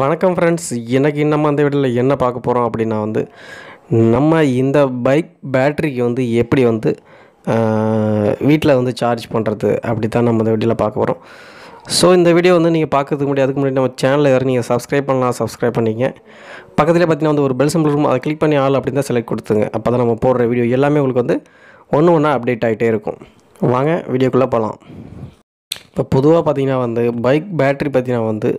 வணக்கம் ஃப்ரெண்ட்ஸ் எனக்கு நம்ம அந்த வீட்டில் என்ன பார்க்க போகிறோம் அப்படின்னா வந்து நம்ம இந்த பைக் பேட்ரிக்கு வந்து எப்படி வந்து வீட்டில் வந்து சார்ஜ் பண்ணுறது அப்படி தான் நம்ம இந்த வீடியோவில் பார்க்க போகிறோம் ஸோ இந்த வீடியோ வந்து நீங்கள் பார்க்கறதுக்கு முன்னாடி அதுக்கு முன்னாடி நம்ம சேனலில் யாரும் நீங்கள் சப்ஸ்கிரைப் பண்ணலாம் சப்ஸ்கிரைப் பண்ணிங்க பக்கத்தில் பார்த்தீங்கன்னா வந்து ஒரு பெல் சிம்பிள் இருக்கும் அதை கிளிக் பண்ணி ஆள் அப்படின்னு தான் செலக்ட் கொடுத்துங்க அப்போ தான் நம்ம போடுற வீடியோ எல்லாமே உங்களுக்கு வந்து ஒன்று ஒன்றா அப்டேட் ஆகிட்டே இருக்கும் வாங்க வீடியோக்குள்ளே போகலாம் இப்போ பொதுவாக பார்த்திங்கன்னா வந்து பைக் பேட்ரி பார்த்திங்கன்னா வந்து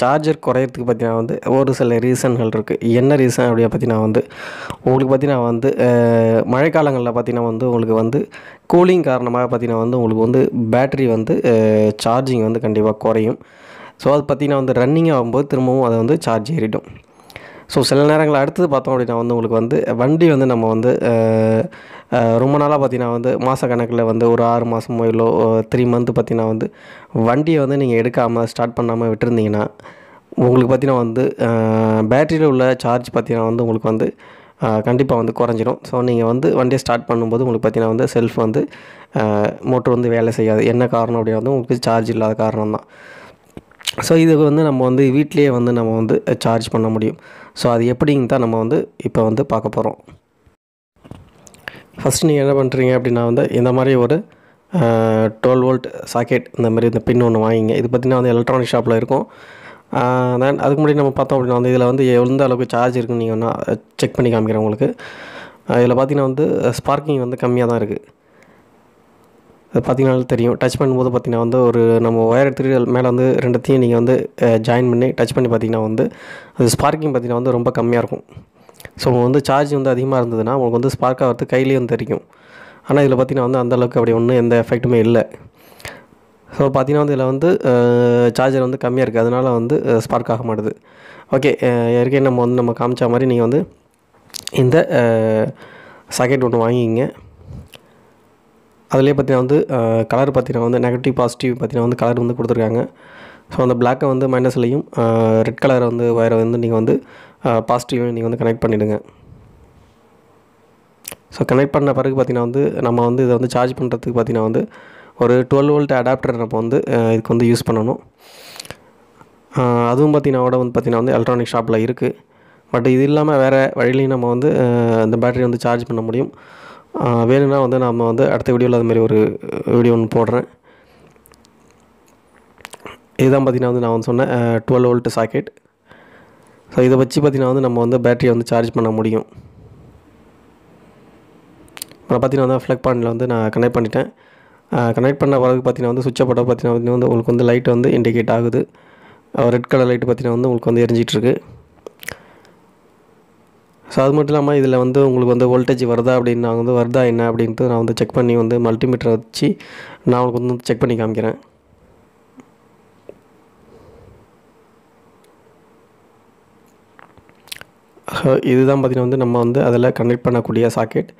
சார்ஜர் குறையிறதுக்கு பார்த்தீங்கன்னா வந்து ஒரு சில ரீசன்கள் இருக்குது என்ன ரீசன் அப்படியே பார்த்தீங்கன்னா வந்து உங்களுக்கு பார்த்தீங்கன்னா வந்து மழைக்காலங்களில் பார்த்தீங்கன்னா வந்து உங்களுக்கு வந்து கூலிங் காரணமாக பார்த்தீங்கன்னா வந்து உங்களுக்கு வந்து பேட்ரி வந்து சார்ஜிங் வந்து கண்டிப்பாக குறையும் ஸோ அது பார்த்திங்கன்னா வந்து ரன்னிங் ஆகும்போது திரும்பவும் அதை வந்து சார்ஜ் ஏறிடும் ஸோ சில நேரங்களில் அடுத்தது பார்த்தோம் அப்படின்னா வந்து உங்களுக்கு வந்து வண்டி வந்து நம்ம வந்து ரொம்ப நாளாக பார்த்தீங்கன்னா வந்து மாத கணக்கில் வந்து ஒரு ஆறு மாதமோ இல்லை த்ரீ மந்த்து பார்த்தீங்கன்னா வந்து வண்டியை வந்து நீங்கள் எடுக்காமல் ஸ்டார்ட் பண்ணாமல் விட்டுருந்தீங்கன்னா உங்களுக்கு பார்த்தீங்கன்னா வந்து பேட்டரியில் உள்ள சார்ஜ் பார்த்தீங்கன்னா வந்து உங்களுக்கு வந்து கண்டிப்பாக வந்து குறைஞ்சிரும் ஸோ நீங்கள் வந்து வண்டியை ஸ்டார்ட் பண்ணும்போது உங்களுக்கு பார்த்தீங்கன்னா வந்து செல்ஃப் வந்து மோட்டர் வந்து வேலை செய்யாது என்ன காரணம் அப்படின்னா வந்து உங்களுக்கு சார்ஜ் இல்லாத காரணம் தான் ஸோ இதுக்கு வந்து நம்ம வந்து வீட்லேயே வந்து நம்ம வந்து சார்ஜ் பண்ண முடியும் ஸோ அது எப்படிங்க தான் நம்ம வந்து இப்போ வந்து பார்க்க போகிறோம் ஃபஸ்ட்டு நீங்கள் என்ன பண்ணுறீங்க அப்படின்னா வந்து இந்த மாதிரி ஒரு டுவெல் வோல்ட் சாக்கெட் இந்த மாதிரி இந்த பின் ஒன்று வாங்கிங்க இது பார்த்திங்கன்னா வந்து எலக்ட்ரானிக் ஷாப்பில் இருக்கும் தென் அதுக்கு முன்னாடி நம்ம பார்த்தோம் அப்படின்னா வந்து இதில் வந்து எந்த அளவுக்கு சார்ஜ் இருக்குன்னு நீங்கள் செக் பண்ணி காமிக்கிறேன் உங்களுக்கு இதில் பார்த்திங்கன்னா வந்து ஸ்பார்க்கிங் வந்து கம்மியாக தான் இருக்குது அது பார்த்தீங்கன்னா தெரியும் டச் பண்ணும்போது பார்த்திங்கன்னா வந்து ஒரு நம்ம ஒயர் எடுத்துகிட்டு மேலே வந்து ரெண்டுத்தையும் நீங்கள் வந்து ஜாயின் பண்ணி டச் பண்ணி பார்த்திங்கன்னா வந்து அது ஸ்பார்க்கிங் பார்த்திங்கன்னா வந்து ரொம்ப கம்மியாக இருக்கும் ஸோ உங்களுக்கு வந்து சார்ஜ் வந்து அதிகமாக இருந்ததுன்னா உங்களுக்கு வந்து ஸ்பார்க் ஆகிறது கையிலேயே வந்து தெரியும் ஆனால் இதில் பார்த்திங்கன்னா வந்து அந்தளவுக்கு அப்படி ஒன்றும் எந்த எஃபெக்ட்டுமே இல்லை ஸோ பார்த்திங்கன்னா வந்து இதில் வந்து சார்ஜர் வந்து கம்மியாக இருக்குது அதனால் வந்து ஸ்பார்க் ஆக மாட்டுது ஓகே ஏற்கனவே நம்ம வந்து நம்ம காமிச்ச மாதிரி நீங்கள் வந்து இந்த சாக்கெட் ஒன்று வாங்கிங்க அதிலே பார்த்தீங்கன்னா வந்து கலர் பார்த்தீங்கன்னா வந்து நெகட்டிவ் பாசிட்டிவ் பார்த்திங்கன்னா வந்து கலர் வந்து கொடுத்துருக்காங்க ஸோ அந்த பிளாக்கை வந்து மைனஸ்லையும் ரெட் கலரை வந்து ஒயரை வந்து நீங்கள் வந்து பாசிட்டிவையும் நீங்கள் வந்து கனெக்ட் பண்ணிவிடுங்க ஸோ கனெக்ட் பண்ண பிறகு பார்த்திங்கன்னா வந்து நம்ம வந்து இதை வந்து சார்ஜ் பண்ணுறதுக்கு பார்த்திங்கன்னா வந்து ஒரு டுவெல் வோல்ட் அடாப்டர் நம்ம வந்து இதுக்கு வந்து யூஸ் பண்ணணும் அதுவும் பார்த்திங்கன்னா கூட வந்து பார்த்திங்கன்னா வந்து எலக்ட்ரானிக் ஷாப்பில் இருக்குது பட் இது இல்லாமல் வேறு வழியிலையும் நம்ம வந்து அந்த பேட்டரி வந்து சார்ஜ் பண்ண முடியும் வேணும்னா வந்து நாம் வந்து அடுத்த வீடியோவில் மாதிரி ஒரு வீடியோ ஒன்று போடுறேன் இதுதான் பார்த்திங்கன்னா வந்து நான் வந்து சொன்னேன் டுவெல் வோல்ட் சாக்கெட் ஸோ இதை வச்சு பார்த்திங்கன்னா வந்து நம்ம வந்து பேட்டரியை வந்து சார்ஜ் பண்ண முடியும் அப்புறம் பார்த்திங்கன்னா வந்து ஃப்ளக் பாயிண்டில் வந்து நான் கனெக்ட் பண்ணிட்டேன் கனெக்ட் பண்ண பிறகு பார்த்திங்கன்னா வந்து சுவிட்சை போட்டால் பார்த்திங்கன்னா வந்து உங்களுக்கு வந்து லைட் வந்து இண்டிகேட் ஆகுது ரெட் கலர் லைட் பார்த்திங்கன்னா வந்து உங்களுக்கு வந்து எரிஞ்சிகிட்ருக்கு ஸோ அது மட்டும் இல்லாமல் இதில் வந்து உங்களுக்கு வந்து வோல்டேஜ் வருதா அப்படின்னு நான் வந்து வருதா என்ன அப்படின்ட்டு நான் வந்து செக் பண்ணி வந்து மல்டிமீட்டரை வச்சு நான் உங்களுக்கு வந்து செக் பண்ணி காமிக்கிறேன் ஸோ இதுதான் பார்த்திங்கன்னா வந்து நம்ம வந்து அதில் கனெக்ட் பண்ணக்கூடிய சாக்கெட்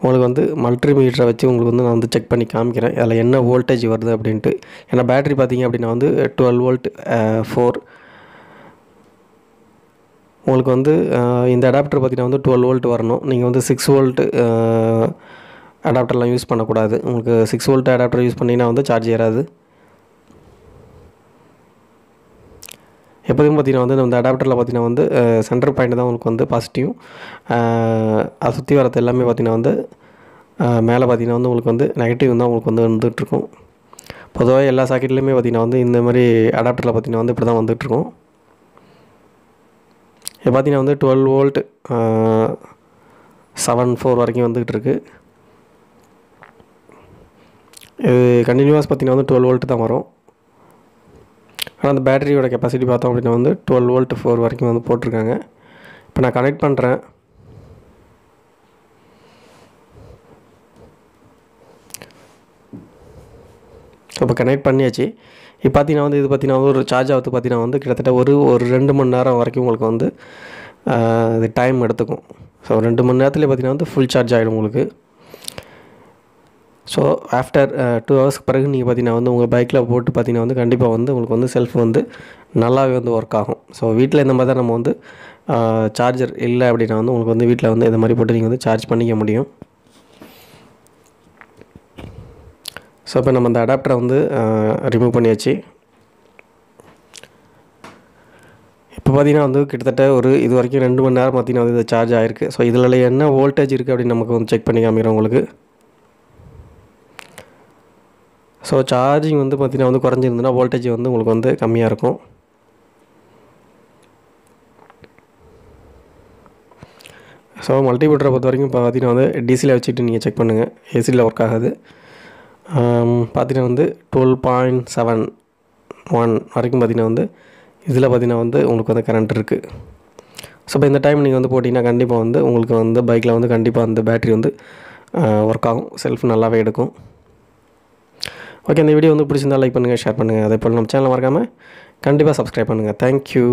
உங்களுக்கு வந்து மல்டி மீட்டரை வச்சு உங்களுக்கு வந்து நான் வந்து செக் பண்ணி காமிக்கிறேன் அதில் என்ன வோல்டேஜ் வருது அப்படின்ட்டு ஏன்னா பேட்ரி பார்த்திங்க அப்படின்னா வந்து டுவெல் வோல்ட் ஃபோர் உங்களுக்கு வந்து இந்த அடாப்டர் பார்த்திங்கன்னா வந்து டுவெல் வோல்ட் வரணும் நீங்கள் வந்து சிக்ஸ் வோல்ட் அடாப்டர்லாம் யூஸ் பண்ணக்கூடாது உங்களுக்கு சிக்ஸ் வோல்ட் அடாப்டர் யூஸ் பண்ணிங்கன்னா வந்து சார்ஜ் ஏறாது எப்போதும் பார்த்திங்கன்னா வந்து இந்த அடாப்டரில் பார்த்திங்கன்னா வந்து சென்டர் பாயிண்ட் தான் உங்களுக்கு வந்து பாசிட்டிவ் அதை சுற்றி வரது எல்லாமே பார்த்திங்கன்னா வந்து மேலே பார்த்திங்கன்னா வந்து உங்களுக்கு வந்து நெகட்டிவ் தான் உங்களுக்கு வந்து வந்துகிட்ருக்கும் பொதுவாக எல்லா சாக்கெட்லேயுமே பார்த்திங்கன்னா வந்து இந்த மாதிரி அடாப்டரில் பார்த்திங்கன்னா வந்து இப்படி தான் வந்துகிட்ருக்கும் இது பார்த்தீங்கன்னா வந்து டுவெல் வோல்ட் செவன் ஃபோர் வரைக்கும் வந்துக்கிட்டு இருக்குது இது கண்டினியூவாஸ் பார்த்திங்கன்னா வந்து டுவெல் வோல்ட்டு தான் வரும் ஆனால் அந்த பேட்டரியோட கெப்பாசிட்டி பார்த்தோம் அப்படின்னா வந்து டுவெல் வோல்ட் ஃபோர் வரைக்கும் வந்து போட்டிருக்காங்க இப்போ நான் கனெக்ட் பண்ணுறேன் இப்போ கனெக்ட் பண்ணியாச்சு இப்போ பார்த்தீங்கன்னா வந்து இது பார்த்தீங்கன்னா ஒரு சார்ஜ் ஆகுது பார்த்தீங்கன்னா வந்து கிட்டத்தட்ட ஒரு ஒரு ரெண்டு மணி நேரம் வரைக்கும் உங்களுக்கு வந்து இது டைம் எடுத்துக்கும் ஸோ ரெண்டு மணி நேரத்தில் பார்த்தீங்கன்னா வந்து ஃபுல் சார்ஜ் ஆகிடும் உங்களுக்கு ஸோ ஆஃப்டர் டூ ஹவர்ஸ்க்கு பிறகு நீங்கள் பார்த்தீங்கன்னா வந்து உங்கள் பைக்கில் போட்டு பார்த்தீங்கன்னா வந்து கண்டிப்பாக வந்து உங்களுக்கு வந்து செல்ஃப் வந்து நல்லாவே வந்து ஒர்க் ஆகும் ஸோ வீட்டில் இந்த மாதிரி தான் நம்ம வந்து சார்ஜர் இல்லை அப்படின்னா வந்து உங்களுக்கு வந்து வீட்டில் வந்து இந்த மாதிரி போட்டு நீங்கள் வந்து சார்ஜ் பண்ணிக்க முடியும் ஸோ இப்போ நம்ம அந்த அடாப்டரை வந்து ரிமூவ் பண்ணியாச்சு இப்போ பார்த்திங்கன்னா வந்து கிட்டத்தட்ட ஒரு இது வரைக்கும் ரெண்டு மணி நேரம் பார்த்திங்கன்னா வந்து இது சார்ஜ் ஆகிருக்கு ஸோ இதில் என்ன வோல்டேஜ் இருக்குது அப்படின்னு நமக்கு வந்து செக் பண்ணி காமிக்கிறோம் உங்களுக்கு ஸோ சார்ஜிங் வந்து பார்த்திங்கன்னா வந்து குறைஞ்சிருந்துன்னா வோல்டேஜ் வந்து உங்களுக்கு வந்து கம்மியாக இருக்கும் ஸோ மல்டிமீட்டரை பொறுத்த வரைக்கும் பார்த்தீங்கன்னா வந்து டிசியில் வச்சுட்டு நீங்கள் செக் பண்ணுங்கள் ஏசியில் ஒர்க் ஆகாது பார்த்தீங்கன்னா வந்து டுவெல் பாயிண்ட் செவன் ஒன் வரைக்கும் பார்த்தீங்கன்னா வந்து இதில் பார்த்தீங்கன்னா வந்து உங்களுக்கு வந்து கரண்ட் இருக்குது ஸோ இப்போ இந்த டைம் நீங்கள் வந்து போட்டிங்கன்னா கண்டிப்பாக வந்து உங்களுக்கு வந்து பைக்கில் வந்து கண்டிப்பாக வந்து பேட்ரி வந்து ஒர்க் ஆகும் செல்ஃப் நல்லாவே எடுக்கும் ஓகே இந்த வீடியோ வந்து பிடிச்சிருந்தால் லைக் பண்ணுங்கள் ஷேர் பண்ணுங்கள் அதே போல் நம்ம சேனல் மறக்காமல் கண்டிப்பாக சப்ஸ்கிரைப் பண்ணுங்கள் தேங்க்யூ